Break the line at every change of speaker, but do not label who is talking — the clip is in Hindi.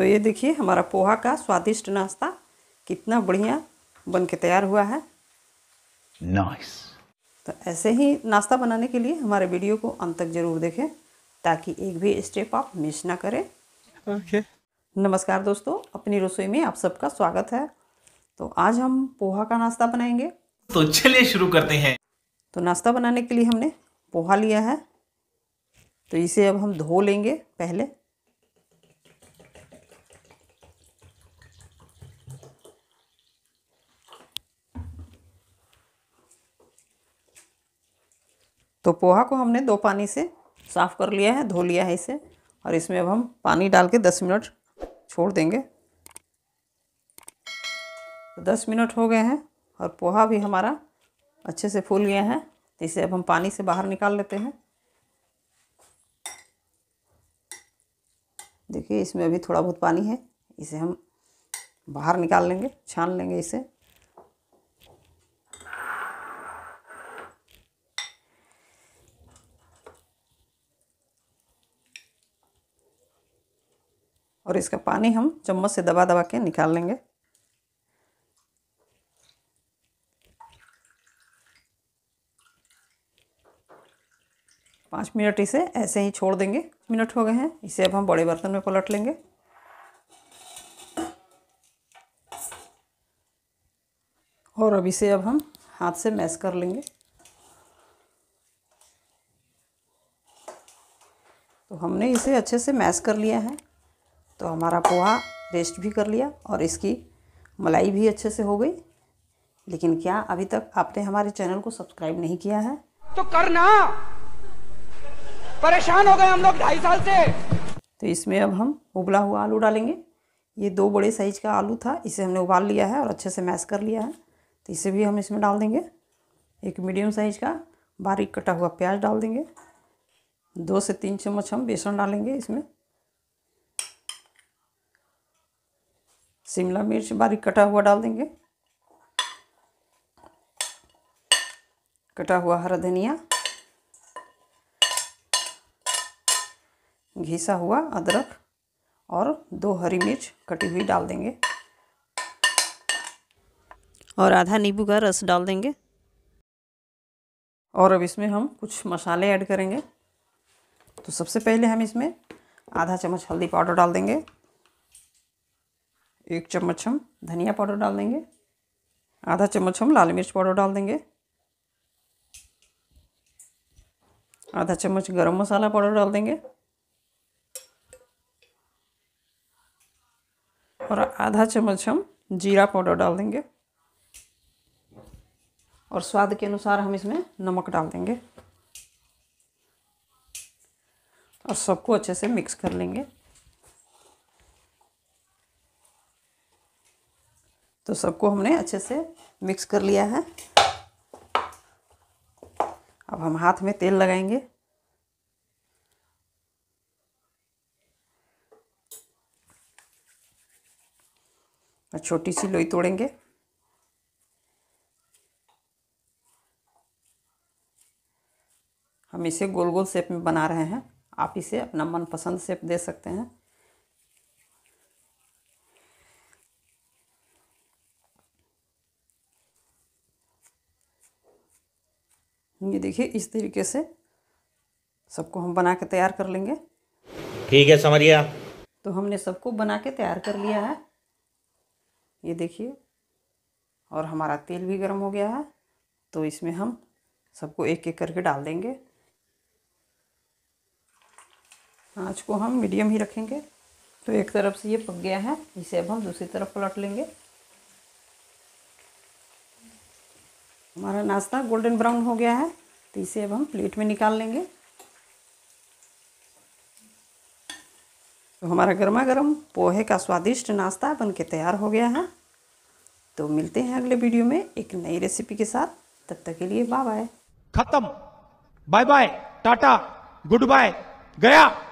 तो ये देखिए हमारा पोहा का स्वादिष्ट नाश्ता कितना बढ़िया बन के तैयार हुआ है नाइस nice. तो ऐसे ही नाश्ता बनाने के लिए हमारे वीडियो को अंत तक जरूर देखें ताकि एक भी स्टेप आप मिस ना करें ओके okay. नमस्कार दोस्तों अपनी रसोई में आप सबका स्वागत है तो आज हम पोहा का नाश्ता बनाएंगे तो चलिए शुरू करते हैं तो नाश्ता बनाने के लिए हमने पोहा लिया है तो इसे अब हम धो लेंगे पहले तो पोहा को हमने दो पानी से साफ़ कर लिया है धो लिया है इसे और इसमें अब हम पानी डाल के दस मिनट छोड़ देंगे तो दस मिनट हो गए हैं और पोहा भी हमारा अच्छे से फूल गया है तो इसे अब हम पानी से बाहर निकाल लेते हैं देखिए इसमें अभी थोड़ा बहुत पानी है इसे हम बाहर निकाल लेंगे छान लेंगे इसे और इसका पानी हम चम्मच से दबा दबा के निकाल लेंगे पाँच मिनट इसे ऐसे ही छोड़ देंगे मिनट हो गए हैं इसे अब हम बड़े बर्तन में पलट लेंगे और अब इसे अब हम हाथ से मैश कर लेंगे तो हमने इसे अच्छे से मैश कर लिया है तो हमारा पोहा रेस्ट भी कर लिया और इसकी मलाई भी अच्छे से हो गई लेकिन क्या अभी तक आपने हमारे चैनल को सब्सक्राइब नहीं किया है तो करना परेशान हो गए हम लोग ढाई साल से तो इसमें अब हम उबला हुआ आलू डालेंगे ये दो बड़े साइज़ का आलू था इसे हमने उबाल लिया है और अच्छे से मैश कर लिया है तो इसे भी हम इसमें डाल देंगे एक मीडियम साइज़ का बारीक कटा हुआ प्याज डाल देंगे दो से तीन चम्मच हम बेसन डालेंगे इसमें शिमला मिर्च बारीक कटा हुआ डाल देंगे कटा हुआ हरा धनिया घिसा हुआ अदरक और दो हरी मिर्च कटी हुई डाल देंगे और आधा नींबू का रस डाल देंगे और अब इसमें हम कुछ मसाले ऐड करेंगे तो सबसे पहले हम इसमें आधा चम्मच हल्दी पाउडर डाल देंगे एक चम्मच हम धनिया पाउडर डाल देंगे आधा चम्मच हम लाल मिर्च पाउडर डाल देंगे आधा चम्मच गरम मसाला पाउडर डाल देंगे और आधा चम्मच हम जीरा पाउडर डाल देंगे और स्वाद के अनुसार हम इसमें नमक डाल देंगे और सबको अच्छे से मिक्स कर लेंगे तो सबको हमने अच्छे से मिक्स कर लिया है अब हम हाथ में तेल लगाएंगे और छोटी सी लोई तोड़ेंगे हम इसे गोल गोल शेप में बना रहे हैं आप इसे अपना मनपसंद शेप दे सकते हैं ये देखिए इस तरीके से सबको हम बना के तैयार कर लेंगे ठीक है समरिया तो हमने सबको बना के तैयार कर लिया है ये देखिए और हमारा तेल भी गर्म हो गया है तो इसमें हम सबको एक एक करके डाल देंगे आँच को हम मीडियम ही रखेंगे तो एक तरफ से ये पक गया है इसे अब हम दूसरी तरफ पलट लेंगे हमारा नाश्ता गोल्डन ब्राउन हो गया है तो इसे अब हम प्लेट में निकाल लेंगे तो हमारा गर्मा गर्म पोहे का स्वादिष्ट नाश्ता बन के तैयार हो गया है तो मिलते हैं अगले वीडियो में एक नई रेसिपी के साथ तब तक के लिए बाय बाय खत्म bye bye tata good bye गया